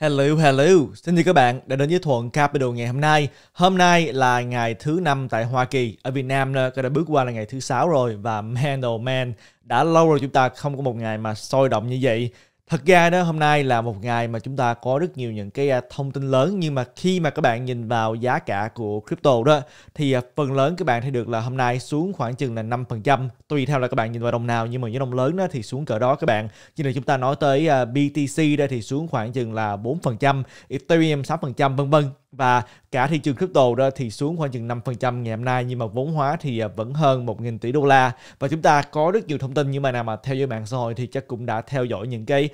Hello, hello. Xin chào các bạn đã đến với Thuận Capital ngày hôm nay. Hôm nay là ngày thứ năm tại Hoa Kỳ. Ở Việt Nam đã, đã bước qua là ngày thứ sáu rồi và man oh man, đã lâu rồi chúng ta không có một ngày mà sôi động như vậy thật ra đó hôm nay là một ngày mà chúng ta có rất nhiều những cái à, thông tin lớn nhưng mà khi mà các bạn nhìn vào giá cả của crypto đó thì à, phần lớn các bạn thấy được là hôm nay xuống khoảng chừng là 5% tùy theo là các bạn nhìn vào đồng nào nhưng mà những đồng lớn đó thì xuống cỡ đó các bạn như là chúng ta nói tới à, BTC đây thì xuống khoảng chừng là 4% Ethereum 6% vân vân và cả thị trường crypto đó thì xuống khoảng chừng 5% ngày hôm nay nhưng mà vốn hóa thì à, vẫn hơn 1.000 tỷ đô la và chúng ta có rất nhiều thông tin nhưng mà nào mà theo dõi mạng xã hội thì chắc cũng đã theo dõi những cái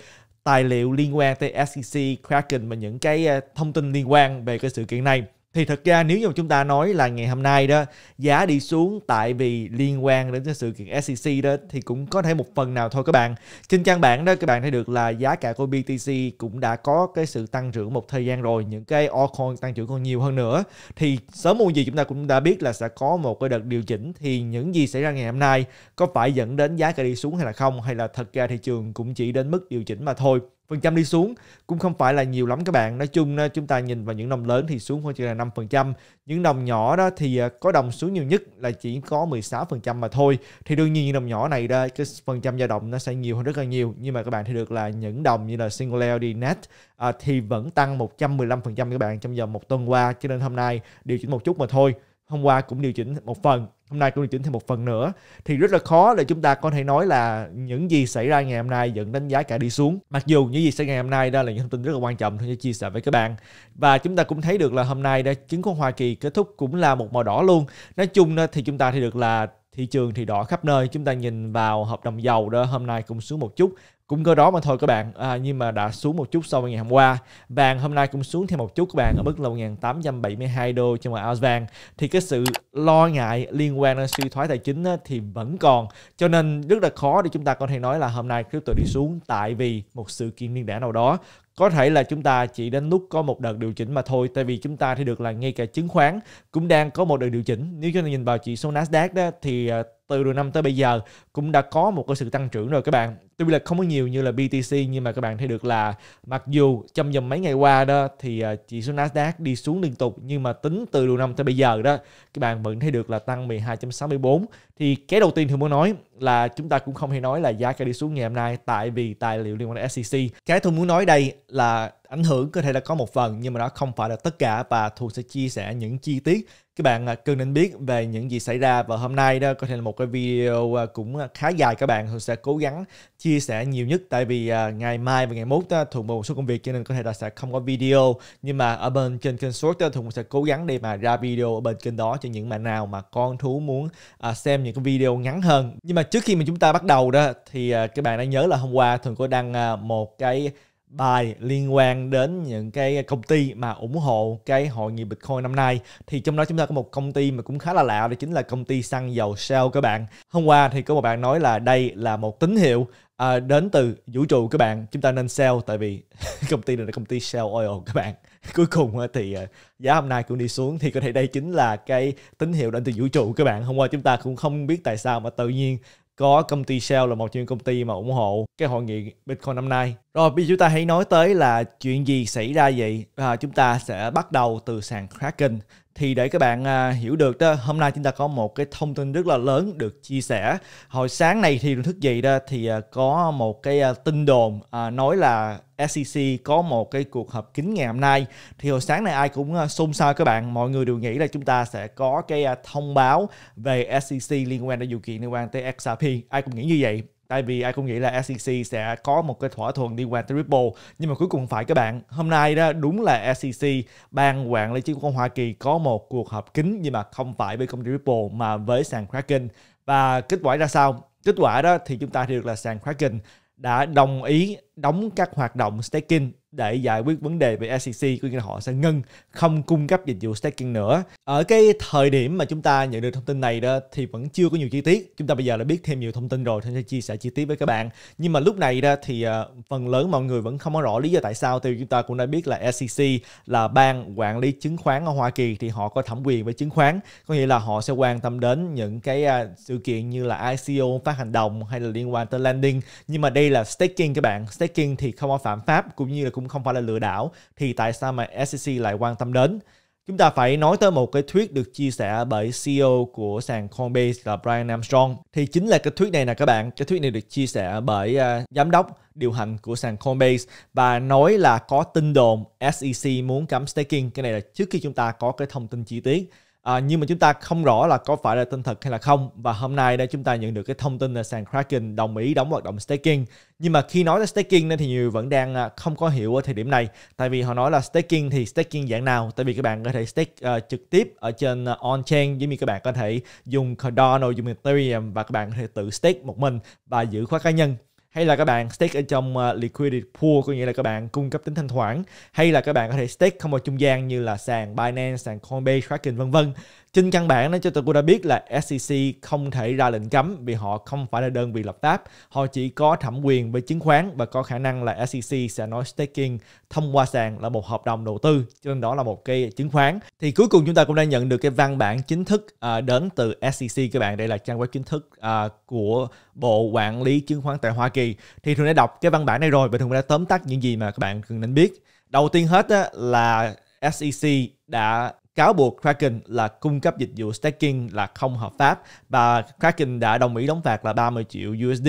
tài liệu liên quan tới SEC, Kraken và những cái à, thông tin liên quan về cái sự kiện này thì thật ra nếu như chúng ta nói là ngày hôm nay đó giá đi xuống tại vì liên quan đến cái sự kiện SEC đó thì cũng có thể một phần nào thôi các bạn trên trang bản đó các bạn thấy được là giá cả của BTC cũng đã có cái sự tăng trưởng một thời gian rồi những cái altcoin tăng trưởng còn nhiều hơn nữa thì sớm muộn gì chúng ta cũng đã biết là sẽ có một cái đợt điều chỉnh thì những gì xảy ra ngày hôm nay có phải dẫn đến giá cả đi xuống hay là không hay là thật ra thị trường cũng chỉ đến mức điều chỉnh mà thôi phần trăm đi xuống cũng không phải là nhiều lắm các bạn nói chung chúng ta nhìn vào những đồng lớn thì xuống khoảng chỉ là 5 phần trăm những đồng nhỏ đó thì à, có đồng xuống nhiều nhất là chỉ có 16 phần trăm mà thôi thì đương nhiên những đồng nhỏ này đó cái phần trăm dao động nó sẽ nhiều hơn rất là nhiều nhưng mà các bạn thì được là những đồng như là Singularity Net à, thì vẫn tăng 115 phần trăm các bạn trong vòng một tuần qua cho nên hôm nay điều chỉnh một chút mà thôi hôm qua cũng điều chỉnh một phần hôm nay cũng điều chỉnh thêm một phần nữa thì rất là khó để chúng ta có thể nói là những gì xảy ra ngày hôm nay dẫn đánh giá cả đi xuống mặc dù những gì xảy ra ngày hôm nay đó là những thông tin rất là quan trọng tôi chia sẻ với các bạn và chúng ta cũng thấy được là hôm nay đã chứng khoán Hoa Kỳ kết thúc cũng là một màu đỏ luôn nói chung thì chúng ta thì được là thị trường thì đỏ khắp nơi chúng ta nhìn vào hợp đồng dầu đó hôm nay cũng xuống một chút cũng cơ đó mà thôi các bạn à, nhưng mà đã xuống một chút so với ngày hôm qua vàng hôm nay cũng xuống thêm một chút các bạn ở mức là 1872 đô Cho một ounce vàng thì cái sự lo ngại liên quan đến suy thoái tài chính thì vẫn còn cho nên rất là khó để chúng ta có thể nói là hôm nay crypto đi xuống tại vì một sự kiện liên đảng nào đó có thể là chúng ta chỉ đến lúc có một đợt điều chỉnh mà thôi tại vì chúng ta thì được là ngay cả chứng khoán cũng đang có một đợt điều chỉnh nếu chúng ta nhìn vào chỉ số Nasdaq đó thì à, từ đầu năm tới bây giờ cũng đã có một cái sự tăng trưởng rồi các bạn tuy là không có nhiều như là BTC nhưng mà các bạn thấy được là mặc dù trong vòng mấy ngày qua đó thì à, chỉ số Nasdaq đi xuống liên tục nhưng mà tính từ đầu năm tới bây giờ đó các bạn vẫn thấy được là tăng 12.64 thì cái đầu tiên thì muốn nói là chúng ta cũng không hề nói là giá cả đi xuống ngày hôm nay tại vì tài liệu liên quan đến SEC cái tôi muốn nói đây là ảnh hưởng có thể là có một phần nhưng mà nó không phải là tất cả và tôi sẽ chia sẻ những chi tiết các bạn à, cần nên biết về những gì xảy ra và hôm nay đó có thể là một cái video à, cũng khá dài các bạn tôi sẽ cố gắng chia chia sẻ nhiều nhất tại vì à, ngày mai và ngày mốt ta thường một số công việc cho nên có thể là sẽ không có video nhưng mà ở bên trên kênh short ta thường sẽ cố gắng để mà ra video ở bên kênh đó cho những bạn nào mà con thú muốn à, xem những cái video ngắn hơn nhưng mà trước khi mà chúng ta bắt đầu đó thì à, các bạn đã nhớ là hôm qua thường có đăng à, một cái bài liên quan đến những cái công ty mà ủng hộ cái hội nghị Bitcoin năm nay thì trong đó chúng ta có một công ty mà cũng khá là lạ đó chính là công ty xăng dầu Shell các bạn. Hôm qua thì có một bạn nói là đây là một tín hiệu à, đến từ vũ trụ các bạn chúng ta nên sell tại vì công ty này là công ty sell oil các bạn cuối cùng thì à, giá hôm nay cũng đi xuống thì có thể đây chính là cái tín hiệu đến từ vũ trụ các bạn hôm qua chúng ta cũng không biết tại sao mà tự nhiên có công ty Shell là một trong những công ty mà ủng hộ cái hội nghị Bitcoin năm nay. Rồi bây giờ chúng ta hãy nói tới là chuyện gì xảy ra vậy? À, chúng ta sẽ bắt đầu từ sàn Kraken thì để các bạn à, hiểu được đó hôm nay chúng ta có một cái thông tin rất là lớn được chia sẻ hồi sáng này thì thức dậy đó thì à, có một cái à, tin đồn à, nói là SEC có một cái cuộc họp kín ngày hôm nay thì hồi sáng này ai cũng à, xôn xao các bạn mọi người đều nghĩ là chúng ta sẽ có cái à, thông báo về SEC liên quan đến vụ kiện liên quan tới XRP ai cũng nghĩ như vậy tại vì ai cũng nghĩ là SEC sẽ có một cái thỏa thuận đi qua Triple nhưng mà cuối cùng phải các bạn hôm nay đó đúng là SEC ban quản lý chứng khoán Hoa Kỳ có một cuộc họp kín nhưng mà không phải với công ty Ripple mà với sàn Kraken và kết quả ra sao kết quả đó thì chúng ta được là sàn Kraken đã đồng ý đóng các hoạt động staking để giải quyết vấn đề về SEC, có nghĩa là họ sẽ ngưng không cung cấp dịch vụ staking nữa. Ở cái thời điểm mà chúng ta nhận được thông tin này đó thì vẫn chưa có nhiều chi tiết. Chúng ta bây giờ đã biết thêm nhiều thông tin rồi, thì sẽ chia sẻ chi tiết với các bạn. Nhưng mà lúc này đó thì ờ, phần lớn mọi người vẫn không có rõ lý do tại sao. Thì chúng ta cũng đã biết là SEC là ban quản lý chứng khoán ở Hoa Kỳ thì họ có thẩm quyền với chứng khoán, có nghĩa là họ sẽ quan tâm đến những cái ờ, sự kiện như là ICO phát hành đồng hay là liên quan tới lending. Nhưng mà đây là staking các bạn, staking hacking thì không có phạm pháp cũng như là cũng không phải là lừa đảo thì tại sao mà SEC lại quan tâm đến? Chúng ta phải nói tới một cái thuyết được chia sẻ bởi CEO của sàn Coinbase là Brian Armstrong. Thì chính là cái thuyết này nè các bạn. Cái thuyết này được chia sẻ bởi uh, giám đốc điều hành của sàn Coinbase và nói là có tin đồn SEC muốn cấm staking. Cái này là trước khi chúng ta có cái thông tin chi tiết À, nhưng mà chúng ta không rõ là có phải là tin thật hay là không và hôm nay đây chúng ta nhận được cái thông tin là sàn Kraken đồng ý đóng hoạt động staking nhưng mà khi nói tới staking thì nhiều vẫn đang à, không có hiểu ở thời điểm này tại vì họ nói là staking thì staking dạng nào tại vì các bạn có thể stake uh, trực tiếp ở trên uh, à, on chain giống như các bạn có thể dùng Cardano dùng Ethereum và các bạn có thể tự stake một mình và giữ khóa cá nhân hay là các bạn stake ở trong uh, liquidity pool có nghĩa là các bạn cung cấp tính thanh khoản hay là các bạn có thể stake không vào trung gian như là sàn Binance, sàn Coinbase, Kraken vân vân trên căn bản đó cho tôi cô đã biết là SEC không thể ra lệnh cấm vì họ không phải là đơn vị lập pháp họ chỉ có thẩm quyền về chứng khoán và có khả năng là SEC sẽ nói staking thông qua sàn là một hợp đồng đầu tư cho nên đó là một cái chứng khoán thì cuối cùng chúng ta cũng đã nhận được cái văn bản chính thức à, đến từ SEC các bạn đây là trang web chính thức à, của bộ quản lý chứng khoán tại Hoa Kỳ thì thường đã đọc cái văn bản này rồi và thường đã tóm tắt những gì mà các bạn cần nên biết đầu tiên hết là SEC đã cáo buộc Kraken là cung cấp dịch vụ staking là không hợp pháp và Kraken đã đồng ý đóng phạt là 30 triệu USD.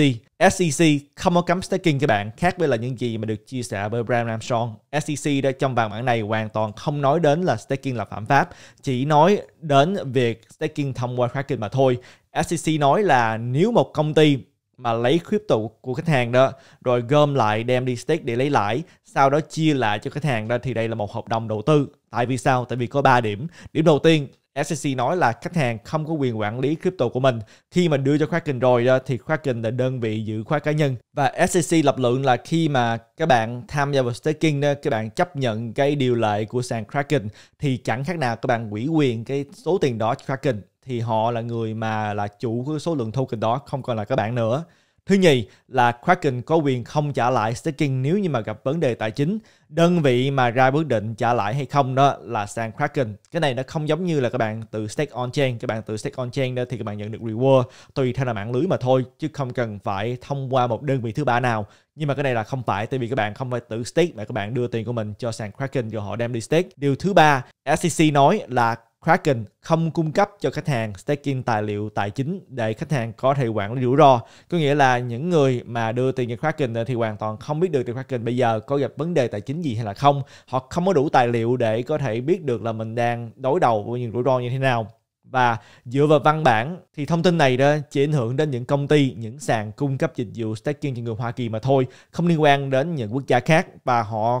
SEC không có cấm staking các bạn, khác với là những gì mà được chia sẻ bởi Bram Armstrong. SEC đã trong văn bản này hoàn toàn không nói đến là staking là phạm pháp, chỉ nói đến việc staking thông qua Kraken mà thôi. SEC nói là nếu một công ty mà lấy crypto của khách hàng đó rồi gom lại đem đi stake để lấy lãi sau đó chia lại cho khách hàng đó thì đây là một hợp đồng đầu tư Tại vì sao? Tại vì có 3 điểm. Điểm đầu tiên, SEC nói là khách hàng không có quyền quản lý crypto của mình. Khi mà đưa cho Kraken rồi đó, thì Kraken là đơn vị giữ khóa cá nhân. Và SEC lập luận là khi mà các bạn tham gia vào staking, đó, các bạn chấp nhận cái điều lệ của sàn Kraken thì chẳng khác nào các bạn quỹ quyền cái số tiền đó cho Kraken thì họ là người mà là chủ của số lượng token đó không còn là các bạn nữa Thứ nhì là Kraken có quyền không trả lại staking nếu như mà gặp vấn đề tài chính. Đơn vị mà ra quyết định trả lại hay không đó là sàn Kraken. Cái này nó không giống như là các bạn từ stake on chain, các bạn từ stake on chain đó thì các bạn nhận được reward tùy theo là mạng lưới mà thôi chứ không cần phải thông qua một đơn vị thứ ba nào. Nhưng mà cái này là không phải tại vì các bạn không phải tự stake mà các bạn đưa tiền của mình cho sàn Kraken rồi họ đem đi stake. Điều thứ ba, SEC nói là Kraken không cung cấp cho khách hàng staking tài liệu tài chính để khách hàng có thể quản lý rủi ro. Có nghĩa là những người mà đưa tiền cho Kraken thì hoàn toàn không biết được tiền Kraken bây giờ có gặp vấn đề tài chính gì hay là không. Họ không có đủ tài liệu để có thể biết được là mình đang đối đầu với những rủi ro như thế nào. Và dựa vào văn bản thì thông tin này đó chỉ ảnh hưởng đến những công ty, những sàn cung cấp dịch vụ staking cho người Hoa Kỳ mà thôi, không liên quan đến những quốc gia khác và họ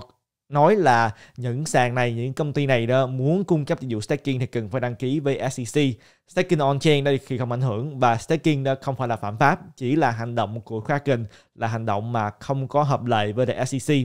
nói là những sàn này, những công ty này đó muốn cung cấp dịch vụ staking thì cần phải đăng ký với SEC. Staking on-chain đây khi không ảnh hưởng và staking đó không phải là phạm pháp, chỉ là hành động của Kraken là hành động mà không có hợp lệ với the SEC.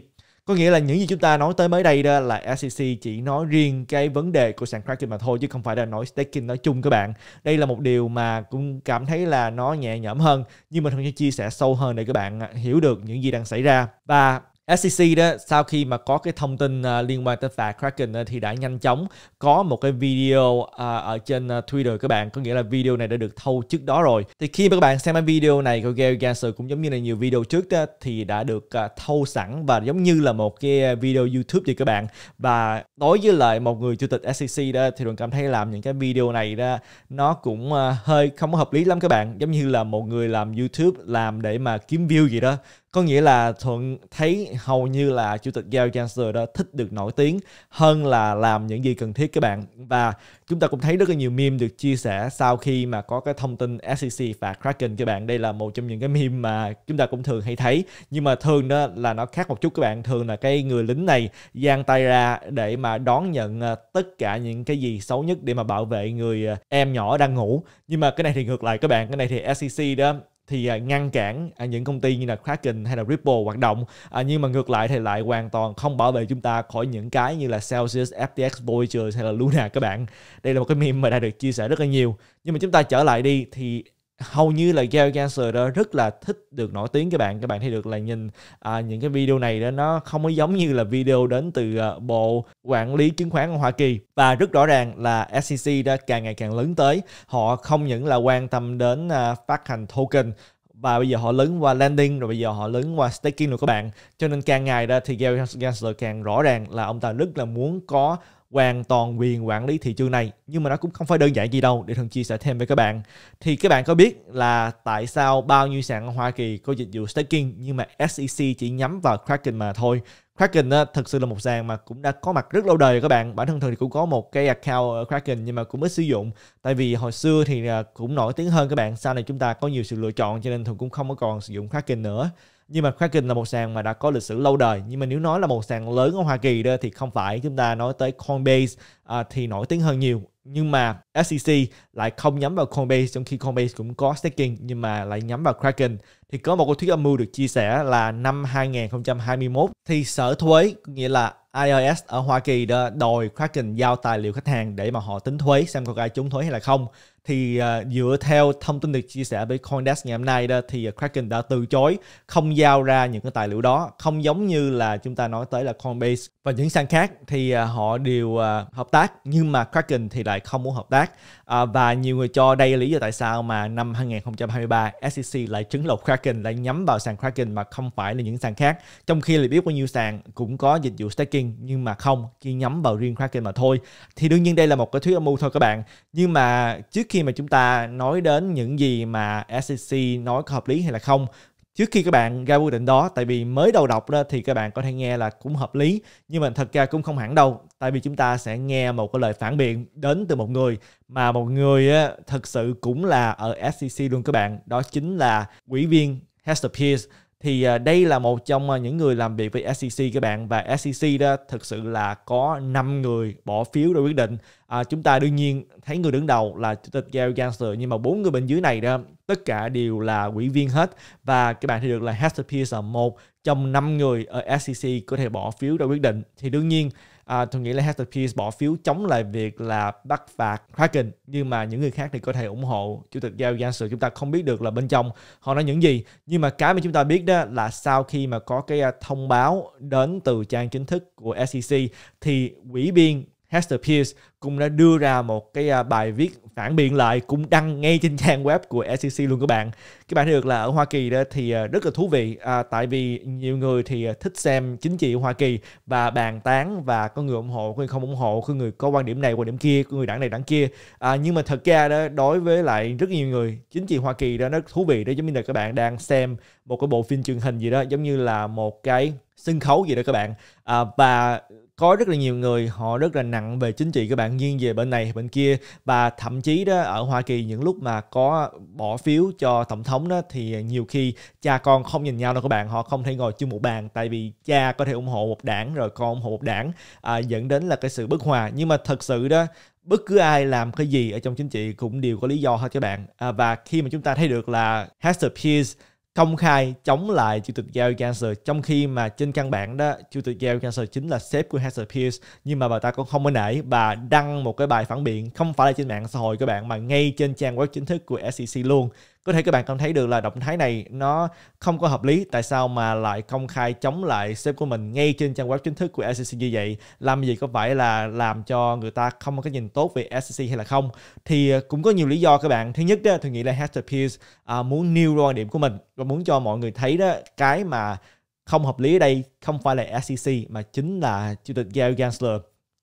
Có nghĩa là những gì chúng ta nói tới mới đây đó là SEC chỉ nói riêng cái vấn đề của sàn Kraken mà thôi chứ không phải là nói staking nói chung các bạn. Đây là một điều mà cũng cảm thấy là nó nhẹ nhõm hơn nhưng mình sẽ chia sẻ sâu hơn để các bạn hiểu được những gì đang xảy ra. Và SEC đó sau khi mà có cái thông tin uh, liên quan tới phạt Kraken uh, thì đã nhanh chóng có một cái video uh, ở trên uh, Twitter các bạn có nghĩa là video này đã được thâu trước đó rồi thì khi mà các bạn xem cái video này của Gary Gensler cũng giống như là nhiều video trước đó, thì đã được uh, thâu sẵn và giống như là một cái video YouTube vậy các bạn và đối với lại một người chủ tịch SEC đó thì mình cảm thấy làm những cái video này đó nó cũng uh, hơi không hợp lý lắm các bạn giống như là một người làm YouTube làm để mà kiếm view gì đó có nghĩa là thuận thấy hầu như là chủ tịch Gary Gensler đó thích được nổi tiếng hơn là làm những gì cần thiết các bạn và chúng ta cũng thấy rất là nhiều meme được chia sẻ sau khi mà có cái thông tin SEC và Kraken các bạn đây là một trong những cái meme mà chúng ta cũng thường hay thấy nhưng mà thường đó là nó khác một chút các bạn thường là cái người lính này giang tay ra để mà đón nhận ờ, tất cả những cái gì xấu nhất để mà bảo vệ người ờ, em nhỏ đang ngủ nhưng mà cái này thì ngược lại các bạn cái này thì SEC đó thì à, ngăn cản à, những công ty như là Kraken hay là Ripple hoạt động à, nhưng mà ngược lại thì lại hoàn toàn không bảo vệ chúng ta khỏi những cái như là Celsius, FTX, Voyager hay là Luna các bạn đây là một cái meme mà đã được chia sẻ rất là nhiều nhưng mà chúng ta trở lại đi thì hầu như là Gary Cancer đó rất là thích được nổi tiếng các bạn các bạn thấy được là nhìn à, những cái video này đó nó không có giống như là video đến từ uh, bộ quản lý chứng khoán của Hoa Kỳ và rất rõ ràng là SEC đã càng ngày càng lớn tới họ không những là quan tâm đến uh, phát hành token và bây giờ họ lớn qua landing rồi bây giờ họ lớn qua staking rồi các bạn cho nên càng ngày ra thì Gary Gensler càng rõ ràng là ông ta rất là muốn có hoàn toàn quyền quản lý thị trường này nhưng mà nó cũng không phải đơn giản gì đâu để thường chia sẻ thêm với các bạn thì các bạn có biết là tại sao bao nhiêu sàn ở Hoa Kỳ có dịch vụ staking nhưng mà SEC chỉ nhắm vào Kraken mà thôi Kraken á, thực sự là một sàn mà cũng đã có mặt rất lâu đời các bạn bản thân thường thì cũng có một cái account Kraken nhưng mà cũng ít sử dụng tại vì hồi xưa thì à, cũng nổi tiếng hơn các bạn sau này chúng ta có nhiều sự lựa chọn cho nên thường cũng không có còn sử dụng Kraken nữa nhưng mà Kraken là một sàn mà đã có lịch sử lâu đời nhưng mà nếu nói là một sàn lớn ở Hoa Kỳ đó thì không phải chúng ta nói tới Coinbase à, thì nổi tiếng hơn nhiều nhưng mà SEC lại không nhắm vào Coinbase trong khi Coinbase cũng có staking nhưng mà lại nhắm vào Kraken thì có một cái thuyết âm mưu được chia sẻ là năm 2021 thì sở thuế nghĩa là IRS ở Hoa Kỳ đó đòi Kraken giao tài liệu khách hàng để mà họ tính thuế xem có ai trốn thuế hay là không thì uh, dựa theo thông tin được chia sẻ với CoinDesk ngày hôm nay đó thì ờ, Kraken đã từ chối không giao ra những cái tài liệu đó không giống như là chúng ta nói tới là Coinbase và những sàn khác thì uh, họ đều uh, hợp tác nhưng mà Kraken thì lại không muốn hợp tác uh, và nhiều người cho đây là lý do tại sao mà năm 2023 SEC lại trứng lột Kraken lại nhắm vào sàn Kraken mà không phải là những sàn khác trong khi là biết bao nhiêu sàn cũng có dịch vụ staking Kraken nhưng mà không chỉ nhắm vào riêng Kraken mà thôi thì đương nhiên đây là một cái thuyết âm mưu thôi các bạn nhưng mà trước khi mà chúng ta nói đến những gì mà SEC nói có hợp lý hay là không trước khi các bạn ra quyết định đó tại vì mới đầu đọc đó thì các bạn có thể nghe là cũng hợp lý nhưng mà thật ra cũng không hẳn đâu tại vì chúng ta sẽ nghe một cái lời phản biện đến từ một người mà một người á, thật sự cũng là ở SEC luôn các bạn đó chính là quỹ viên Hester Pierce thì à, đây là một trong à, những người làm việc với SEC các bạn và SEC đó thực sự là có 5 người bỏ phiếu để quyết định à, chúng ta đương nhiên thấy người đứng đầu là chủ tịch Gary Gensler nhưng mà bốn người bên dưới này đó tất cả đều là ủy viên hết và các bạn thấy được là Hester Pierce là một trong năm người ở SEC có thể bỏ phiếu để quyết định thì đương nhiên à, tôi nghĩ là House of bỏ phiếu chống lại việc là bắt phạt Kraken nhưng mà những người khác thì có thể ủng hộ chủ tịch Gary Gensler chúng ta không biết được là bên trong họ nói những gì nhưng mà cái mà chúng ta biết đó là sau khi mà có cái à, thông báo đến từ trang chính thức của SEC thì quỹ biên Hester Pierce cũng đã đưa ra một cái à, bài viết phản biện lại cũng đăng ngay trên trang web của SEC luôn các bạn. Các bạn thấy được là ở Hoa Kỳ đó thì à, rất là thú vị à, tại vì nhiều người thì à, thích xem chính trị Hoa Kỳ và bàn tán và có người ủng hộ, có người không ủng hộ, có người có quan điểm này, quan điểm kia, có người đảng này đảng kia. À, nhưng mà thật ra đó đối với lại rất nhiều người chính trị Hoa Kỳ đó nó thú vị đó giống như là các bạn đang xem một cái bộ phim truyền hình gì đó giống như là một cái sân khấu gì đó các bạn à, và có rất là nhiều người họ rất là nặng về chính trị các bạn nghiêng về bên này bên kia và thậm chí đó ở Hoa Kỳ những lúc mà có bỏ phiếu cho tổng thống đó thì nhiều khi cha con không nhìn nhau đâu các bạn họ không thể ngồi chung một bàn tại vì cha có thể ủng hộ một đảng rồi con ủng hộ một đảng à, dẫn đến là cái sự bất hòa nhưng mà thật sự đó bất cứ ai làm cái gì ở trong chính trị cũng đều có lý do hết các bạn à, và khi mà chúng ta thấy được là has the peace công khai chống lại chủ tịch Gary Gensler trong khi mà trên căn bản đó chủ tịch Gary Gensler chính là sếp của Hester Pierce nhưng mà bà ta cũng không có nể bà đăng một cái bài phản biện không phải là trên mạng xã hội các bạn mà ngay trên trang web chính thức của SEC luôn có thể các bạn cảm thấy được là động thái này nó không có hợp lý tại sao mà lại công khai chống lại sếp của mình ngay trên trang web chính thức của SEC như vậy làm gì có phải là làm cho người ta không có cái nhìn tốt về SEC hay là không thì à, cũng có nhiều lý do các bạn thứ nhất đó, tôi nghĩ là Hester Pierce à, muốn nêu ra quan điểm của mình và muốn cho mọi người thấy đó cái mà không hợp lý ở đây không phải là SEC mà chính là chủ tịch Gary Gensler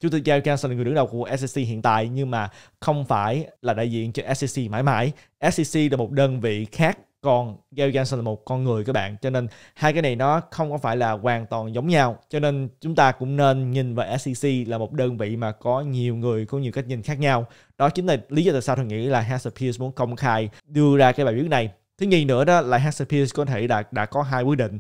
Chủ tịch Gary Gensler là người đứng đầu của SEC hiện tại nhưng mà không phải là đại diện cho SEC mãi mãi. SEC là một đơn vị khác còn Gary Gensler là một con người các bạn cho nên hai cái này nó không có phải là hoàn toàn giống nhau cho nên chúng ta cũng nên nhìn vào SEC là một đơn vị mà có nhiều người có nhiều cách nhìn khác nhau đó chính là lý do tại sao tôi nghĩ là Hansel Pierce muốn công khai đưa ra cái bài viết này thứ nhì nữa đó là Hansel Pierce có thể đã đã có hai quyết định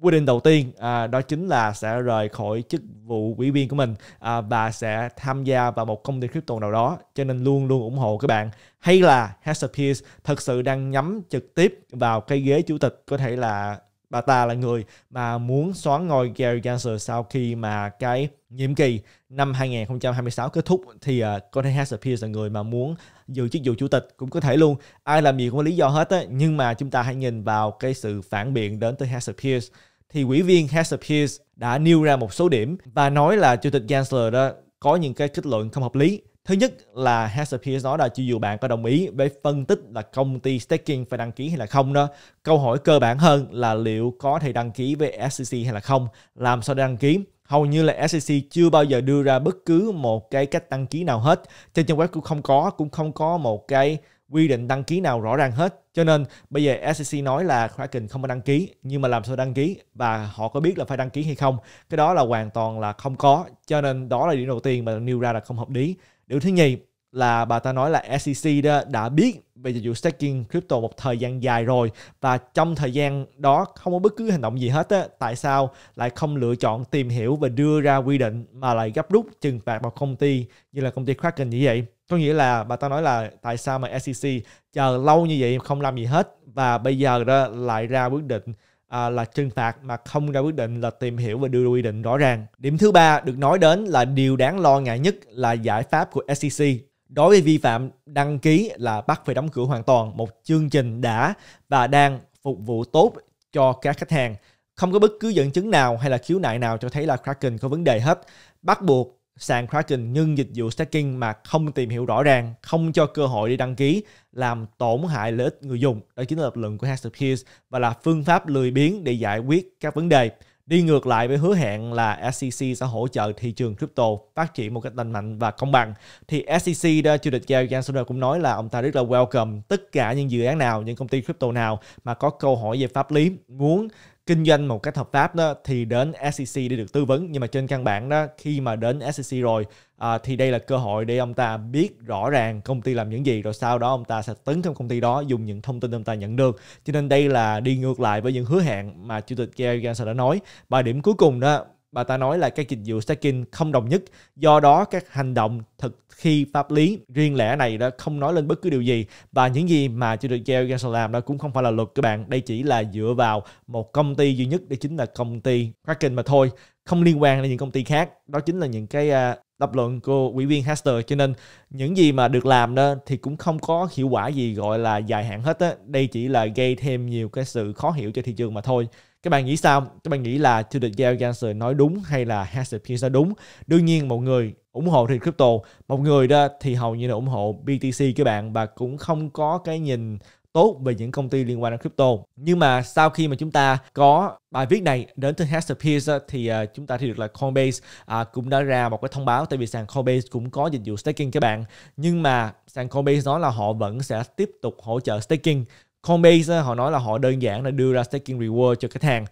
quy định đầu tiên à, đó chính là sẽ rời khỏi chức vụ ủy viên của mình à, và sẽ tham gia vào một công ty crypto nào đó cho nên luôn luôn ủng hộ các bạn hay là Hester Pierce thật sự đang nhắm trực tiếp vào cái ghế chủ tịch có thể là bà ta là người mà muốn xóa ngôi Gary Gensler sau khi mà cái nhiệm kỳ năm 2026 kết thúc thì uh, có thể Hester Pierce là người mà muốn giữ chức vụ chủ tịch cũng có thể luôn ai làm gì cũng có lý do hết á nhưng mà chúng ta hãy nhìn vào cái sự phản biện đến từ Hester Pierce thì quỹ viên Hester Pierce đã nêu ra một số điểm và nói là chủ tịch Gensler đó có những cái kết luận không hợp lý. Thứ nhất là Hester Pierce nói là chỉ dù bạn có đồng ý với phân tích là công ty staking phải đăng ký hay là không đó. Câu hỏi cơ bản hơn là liệu có thể đăng ký với SEC hay là không, làm sao để đăng ký. Hầu như là SEC chưa bao giờ đưa ra bất cứ một cái cách đăng ký nào hết. Trên trang web cũng không có, cũng không có một cái quy định đăng ký nào rõ ràng hết. Cho nên bây giờ SEC nói là Kraken không có đăng ký, nhưng mà làm sao đăng ký và họ có biết là phải đăng ký hay không? Cái đó là hoàn toàn là không có. Cho nên đó là điểm đầu tiên mà nêu ra là không hợp lý. Điều thứ nhì là bà ta nói là SEC đó đã biết về dịch vụ staking crypto một thời gian dài rồi và trong thời gian đó không có bất cứ hành động gì hết á, tại sao lại không lựa chọn tìm hiểu và đưa ra quy định mà lại gấp rút trừng phạt vào công ty như là công ty Kraken như vậy có nghĩa là bà ta nói là tại sao mà SEC chờ lâu như vậy không làm gì hết và bây giờ đó lại ra quyết định à, là trừng phạt mà không ra quyết định là tìm hiểu và đưa quy định rõ ràng. Điểm thứ ba được nói đến là điều đáng lo ngại nhất là giải pháp của SEC đối với vi phạm đăng ký là bắt phải đóng cửa hoàn toàn một chương trình đã và đang phục vụ tốt cho các khách hàng. Không có bất cứ dẫn chứng nào hay là khiếu nại nào cho thấy là Kraken có vấn đề hết. Bắt buộc sàn Kraken ngưng dịch vụ staking mà không tìm hiểu rõ ràng, không cho cơ hội đi đăng ký, làm tổn hại lợi ích người dùng. Đó chính là lập luận của Hans Pierce và là phương pháp lười biếng để giải quyết các vấn đề. Đi ngược lại với hứa hẹn là SEC sẽ hỗ trợ thị trường crypto phát triển một cách lành mạnh và công bằng. Thì SEC, đó, chủ tịch Gary Gensler cũng nói là ông ta rất là welcome tất cả những dự án nào, những công ty crypto nào mà có câu hỏi về pháp lý, muốn kinh doanh một cách hợp pháp đó thì đến SEC để được tư vấn nhưng mà trên căn bản đó khi mà đến SEC rồi à, thì đây là cơ hội để ông ta biết rõ ràng công ty làm những gì rồi sau đó ông ta sẽ tấn công công ty đó dùng những thông tin ông ta nhận được cho nên đây là đi ngược lại với những hứa hẹn mà chủ tịch Gary Gensler đã nói bài điểm cuối cùng đó Bà ta nói là các dịch vụ stacking không đồng nhất, do đó các hành động thực khi pháp lý riêng lẻ này đã không nói lên bất cứ điều gì và những gì mà chưa được Jerry Gensler làm đó cũng không phải là luật các bạn. Đây chỉ là dựa vào một công ty duy nhất, đó chính là công ty Kraken mà thôi không liên quan đến những công ty khác đó chính là những cái à, lập luận của ủy viên hester cho nên những gì mà được làm đó thì cũng không có hiệu quả gì gọi là dài hạn hết á đây chỉ là gây thêm nhiều cái sự khó hiểu cho thị trường mà thôi các bạn nghĩ sao các bạn nghĩ là Judith Gale Ganser nói đúng hay là Hassett Pierce đúng đương nhiên một người ủng hộ thì crypto một người đó thì hầu như là ủng hộ BTC các bạn và cũng không có cái nhìn tốt về những công ty liên quan đến crypto. Nhưng mà sau khi mà chúng ta có bài viết này đến từ Hester Pierce thì uh, chúng ta thì được là Coinbase uh, cũng đã ra một cái thông báo tại vì sàn Coinbase cũng có dịch vụ staking các bạn. Nhưng mà sàn Coinbase nói là họ vẫn sẽ tiếp tục hỗ trợ staking Coinbase họ nói là họ đơn giản là đưa ra staking reward cho khách hàng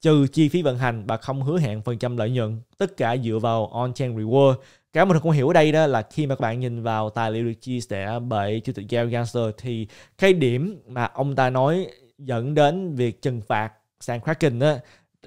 trừ chi phí vận hành và không hứa hẹn phần trăm lợi nhuận tất cả dựa vào on-chain reward cái mà mình không hiểu ở đây đó là khi mà các bạn nhìn vào tài liệu được chia sẻ bởi chủ tịch Gary Gensler thì cái điểm mà ông ta nói dẫn đến việc trừng phạt sàn Kraken á,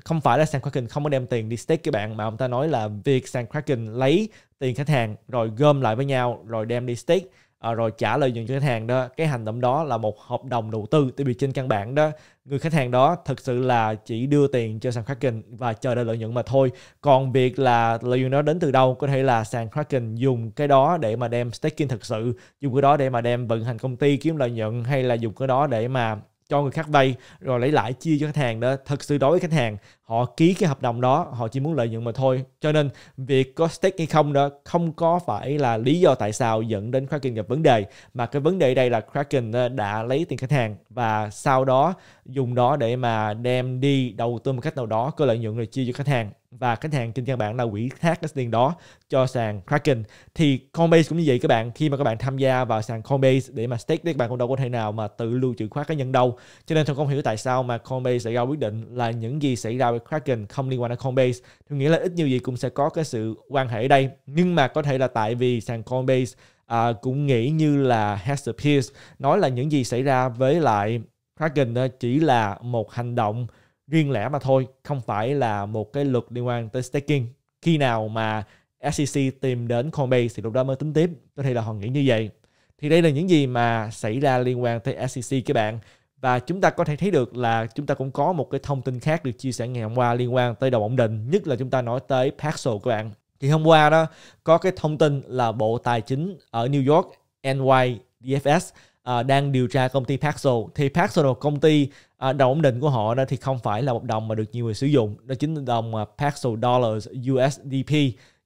không phải là sàn Kraken không có đem tiền đi stake các bạn mà ông ta nói là việc sàn Kraken lấy tiền khách hàng rồi gom lại với nhau rồi đem đi stake à, rồi trả lợi nhuận cho khách hàng đó cái hành động đó là một hợp đồng đầu tư tại vì trên căn bản đó người khách hàng đó thực sự là chỉ đưa tiền cho sàn Kraken và chờ đợi lợi nhuận mà thôi còn việc là lợi nhuận đó đến từ đâu có thể là sàn Kraken dùng cái đó để mà đem staking thực sự dùng cái đó để mà đem vận hành công ty kiếm lợi nhuận hay là dùng cái đó để mà cho người khác vay rồi lấy lãi chia cho khách hàng đó thật sự đối với khách hàng họ ký cái hợp đồng đó họ chỉ muốn lợi nhuận mà thôi cho nên việc có stake hay không đó không có phải là lý do tại sao dẫn đến Kraken gặp vấn đề mà cái vấn đề đây là Kraken ờ, đã lấy tiền khách hàng và sau đó dùng đó để mà đem đi đầu tư một cách nào đó có lợi nhuận rồi chia cho khách hàng và khách hàng trên trang bạn là quỹ thác cái tiền đó cho sàn Kraken thì Coinbase cũng như vậy các bạn khi mà các bạn tham gia vào sàn Coinbase để mà stake thì các bạn cũng đâu có thể nào mà tự lưu trữ khóa cá nhân đâu cho nên tôi không hiểu tại sao mà Coinbase lại ra quyết định là những gì xảy ra với Kraken không liên quan đến Coinbase tôi nghĩ là ít nhiều gì cũng sẽ có cái sự quan hệ ở đây nhưng mà có thể là tại vì sàn Coinbase à, cũng nghĩ như là Hester Pierce nói là những gì xảy ra với lại Kraken chỉ là một hành động riêng lẻ mà thôi không phải là một cái luật liên quan tới staking khi nào mà SEC tìm đến Coinbase thì lúc đó mới tính tiếp Tôi thể là họ nghĩ như vậy thì đây là những gì mà xảy ra liên quan tới SEC các bạn và chúng ta có thể thấy được là chúng ta cũng có một cái thông tin khác được chia sẻ ngày hôm qua liên quan tới đầu ổn định nhất là chúng ta nói tới Paxos các bạn thì hôm qua đó có cái thông tin là Bộ Tài chính ở New York NYDFS à, đang điều tra công ty Paxo thì Paxo là một công ty à, đồng ổn định của họ đó thì không phải là một đồng mà được nhiều người sử dụng đó chính là đồng mà Paxo Dollars USDP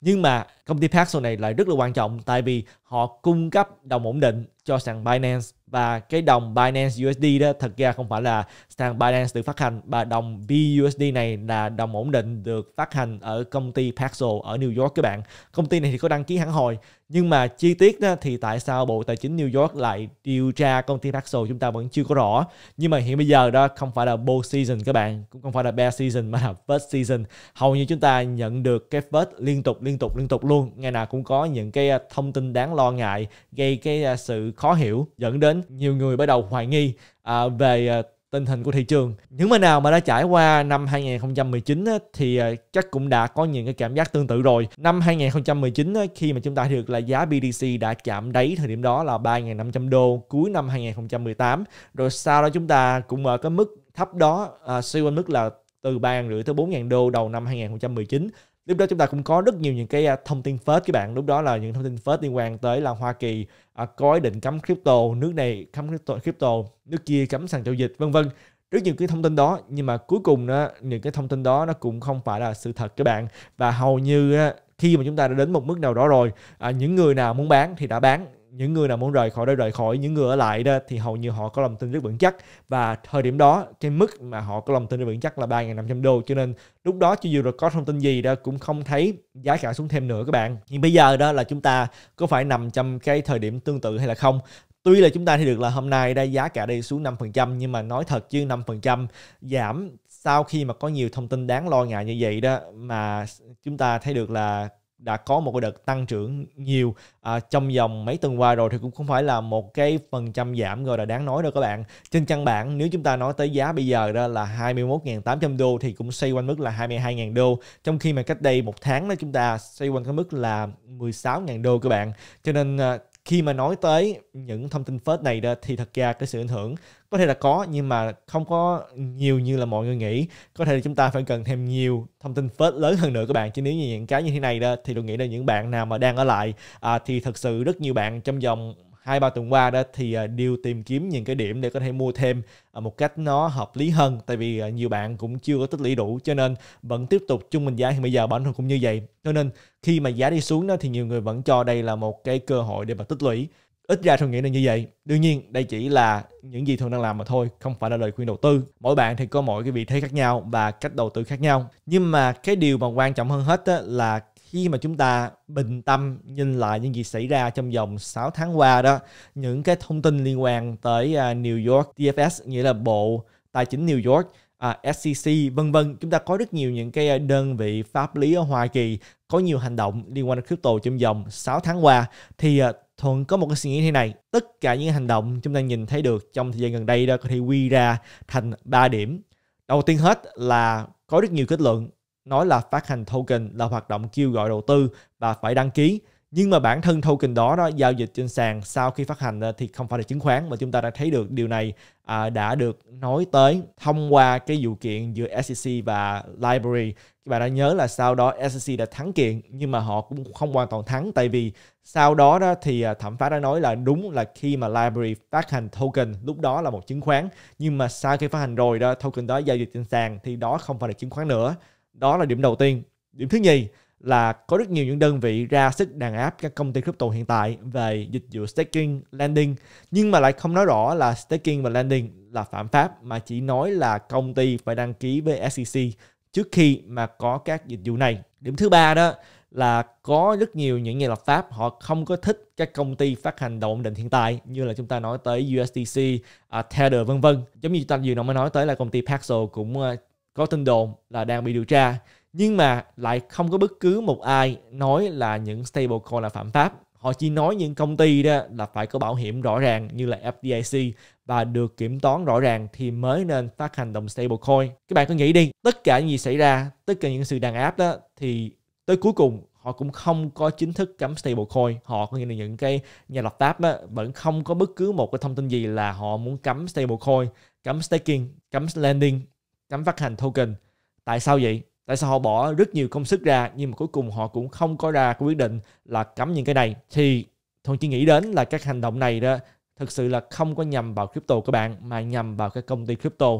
nhưng mà Công ty Paxos này lại rất là quan trọng tại vì họ cung cấp đồng ổn định cho sàn Binance và cái đồng Binance USD đó thật ra không phải là sàn Binance tự phát hành và đồng BUSD này là đồng ổn định được phát hành ở công ty Paxos ở New York các bạn. Công ty này thì có đăng ký hãng hồi nhưng mà chi tiết đó thì tại sao Bộ Tài chính New York lại điều tra công ty Paxos chúng ta vẫn chưa có rõ. Nhưng mà hiện bây giờ đó không phải là bull season các bạn, cũng không phải là bear season mà là first season. Hầu như chúng ta nhận được cái first liên tục liên tục liên tục luôn luôn ngày nào cũng có những cái à, thông tin đáng lo ngại gây cái à, sự khó hiểu dẫn đến nhiều người bắt đầu hoài nghi à, về tình hình của thị trường. Những bên nào mà đã trải qua năm 2019 thì chắc cũng đã có những cái cảm giác tương tự rồi. Năm 2019 khi mà chúng ta được là giá BTC đã chạm đáy thời điểm đó là 3.500 đô cuối năm 2018. Rồi sau đó chúng ta cũng ở cái mức thấp đó à, siêu quanh mức là từ 3.500 tới 4.000 đô đầu năm 2019 lúc đó chúng ta cũng có rất nhiều những cái à, thông tin phết các bạn lúc đó là những thông tin phết liên quan tới là Hoa Kỳ à, có ý định cấm crypto nước này cấm crypto, crypto nước kia cấm sàn giao dịch vân vân rất nhiều cái thông tin đó nhưng mà cuối cùng đó, những cái thông tin đó nó cũng không phải là sự thật các bạn và hầu như khi mà chúng ta đã đến một mức nào đó rồi à, những người nào muốn bán thì đã bán những người nào muốn rời khỏi đây rời khỏi những người ở lại đó thì hầu như họ có lòng tin rất vững chắc và thời điểm đó cái mức mà họ có lòng tin rất vững chắc là 3.500 đô cho nên lúc đó cho dù là có thông tin gì đó cũng không thấy giá cả xuống thêm nữa các bạn nhưng bây giờ đó là chúng ta có phải nằm trong cái thời điểm tương tự hay là không Tuy là chúng ta thì được là hôm nay đã giá cả đây xuống 5% nhưng mà nói thật chứ 5% giảm sau khi mà có nhiều thông tin đáng lo ngại như vậy đó mà chúng ta thấy được là đã có một cái đợt tăng trưởng nhiều à, trong vòng mấy tuần qua rồi thì cũng không phải là một cái phần trăm giảm gọi là đáng nói đâu các bạn. Trên căn bản nếu chúng ta nói tới giá bây giờ đó là 21.800 đô thì cũng xoay quanh mức là 22.000 đô trong khi mà cách đây một tháng đó chúng ta xoay quanh cái mức là 16.000 đô các bạn. Cho nên à, khi mà nói tới những thông tin phết này đó thì thật ra cái sự ảnh hưởng có thể là có nhưng mà không có nhiều như là mọi người nghĩ có thể là chúng ta phải cần thêm nhiều thông tin phết lớn hơn nữa các bạn chứ nếu như những cái như thế này đó thì tôi nghĩ là những bạn nào mà đang ở lại à, thì thật sự rất nhiều bạn trong vòng hai ba tuần qua đó thì à, điều tìm kiếm những cái điểm để có thể mua thêm à, một cách nó hợp lý hơn tại vì à, nhiều bạn cũng chưa có tích lũy đủ cho nên vẫn tiếp tục chung mình giá thì bây giờ bản thân cũng như vậy cho nên khi mà giá đi xuống đó thì nhiều người vẫn cho đây là một cái cơ hội để mà tích lũy ít ra thường nghĩ là như vậy đương nhiên đây chỉ là những gì thường đang làm mà thôi không phải là lời khuyên đầu tư mỗi bạn thì có mỗi cái vị thế khác nhau và cách đầu tư khác nhau nhưng mà cái điều mà quan trọng hơn hết là khi mà chúng ta bình tâm nhìn lại những gì xảy ra trong vòng 6 tháng qua đó, những cái thông tin liên quan tới à, New York DFS nghĩa là Bộ Tài chính New York à, SEC vân vân chúng ta có rất nhiều những cái đơn vị pháp lý ở Hoa Kỳ có nhiều hành động liên quan đến crypto trong vòng 6 tháng qua thì à, Thuận có một cái suy nghĩ thế này tất cả những hành động chúng ta nhìn thấy được trong thời gian gần đây đó có thể quy ra thành 3 điểm đầu tiên hết là có rất nhiều kết luận nói là phát hành token là hoạt động kêu gọi đầu tư và phải đăng ký nhưng mà bản thân token đó đó giao dịch trên sàn sau khi phát hành thì không phải là chứng khoán mà chúng ta đã thấy được điều này à, đã được nói tới thông qua cái vụ kiện giữa SEC và Library các bạn đã nhớ là sau đó SEC đã thắng kiện nhưng mà họ cũng không hoàn toàn thắng tại vì sau đó đó thì à, thẩm phán đã nói là đúng là khi mà Library phát hành token lúc đó là một chứng khoán nhưng mà sau khi phát hành rồi đó token đó giao dịch trên sàn thì đó không phải là chứng khoán nữa đó là điểm đầu tiên. Điểm thứ nhì là có rất nhiều những đơn vị ra sức đàn áp các công ty crypto hiện tại về dịch vụ staking, lending nhưng mà lại không nói rõ là staking và lending là phạm pháp mà chỉ nói là công ty phải đăng ký với SEC trước khi mà có các dịch vụ này. Điểm thứ ba đó là có rất nhiều những nhà lập pháp họ không có thích các công ty phát hành đồng ổn định hiện tại như là chúng ta nói tới USDC, uh, à, Tether vân vân. Giống như chúng ta vừa nó mới nói tới là công ty Paxo cũng uh, có tin đồn là đang bị điều tra nhưng mà lại không có bất cứ một ai nói là những stablecoin là phạm pháp họ chỉ nói những công ty đó là phải có bảo hiểm rõ ràng như là FDIC và được kiểm toán rõ ràng thì mới nên phát hành đồng stablecoin. Các bạn cứ nghĩ đi, tất cả những gì xảy ra, tất cả những sự đàn áp đó thì tới cuối cùng họ cũng không có chính thức cấm stablecoin họ có nghĩa là những cái nhà lập pháp á, vẫn không có bất cứ một cái thông tin gì là họ muốn cấm stablecoin cấm staking cấm lending nhắm phát hành token. Tại sao vậy? Tại sao họ bỏ rất nhiều công sức ra nhưng mà cuối cùng họ cũng không có ra quyết định là cấm những cái này. Thì thôi chỉ nghĩ đến là các hành động này đó thực sự là không có nhằm vào crypto các bạn mà nhằm vào các công ty crypto.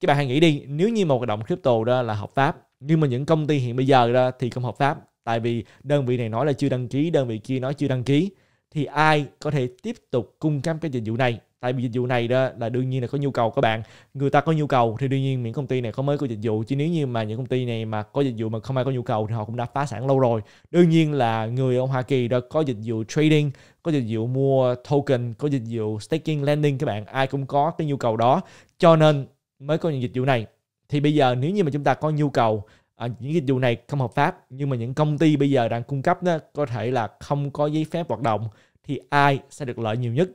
Các bạn hãy nghĩ đi, nếu như một hoạt động crypto đó là hợp pháp nhưng mà những công ty hiện bây giờ đó thì không hợp pháp tại vì đơn vị này nói là chưa đăng ký, đơn vị kia nói chưa đăng ký thì ai có thể tiếp tục cung cấp cái dịch vụ này tại vì dịch vụ này đó là đương nhiên là có nhu cầu các bạn người ta có nhu cầu thì đương nhiên những công ty này có mới có dịch vụ chứ nếu như mà những công ty này mà có dịch vụ mà không ai có nhu cầu thì họ cũng đã phá sản lâu rồi đương nhiên là người ở Hoa Kỳ đó có dịch vụ trading có dịch vụ mua token có dịch vụ staking lending các bạn ai cũng có cái nhu cầu đó cho nên mới có những dịch vụ này thì bây giờ nếu như mà chúng ta có nhu cầu à, những dịch vụ này không hợp pháp nhưng mà những công ty bây giờ đang cung cấp đó có thể là không có giấy phép hoạt động thì ai sẽ được lợi nhiều nhất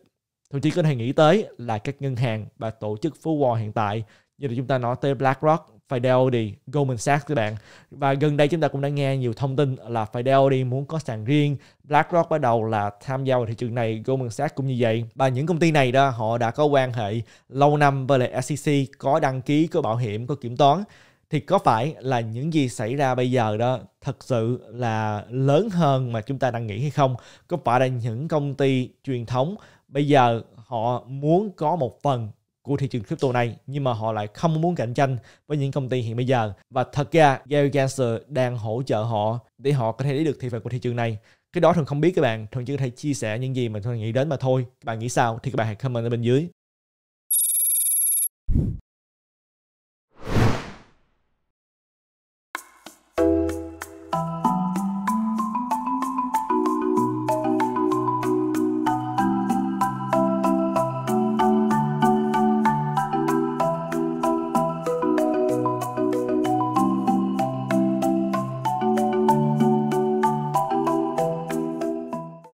thậm chỉ có thể nghĩ tới là các ngân hàng và tổ chức phú Wall hiện tại như là chúng ta nói tới BlackRock, Fidelity, Goldman Sachs các bạn và gần đây chúng ta cũng đã nghe nhiều thông tin là Fidelity muốn có sàn riêng BlackRock bắt đầu là tham gia vào thị trường này Goldman Sachs cũng như vậy và những công ty này đó họ đã có quan hệ lâu năm với lại SEC có đăng ký có bảo hiểm có kiểm toán thì có phải là những gì xảy ra bây giờ đó thật sự là lớn hơn mà chúng ta đang nghĩ hay không có phải là những công ty truyền thống bây giờ họ muốn có một phần của thị trường crypto này nhưng mà họ lại không muốn cạnh tranh với những công ty hiện bây giờ và thật ra Gary Gensler đang hỗ trợ họ để họ có thể lấy được thị phần của thị trường này cái đó thường không biết các bạn thường chỉ có thể chia sẻ những gì mà thường nghĩ đến mà thôi các bạn nghĩ sao thì các bạn hãy comment ở bên dưới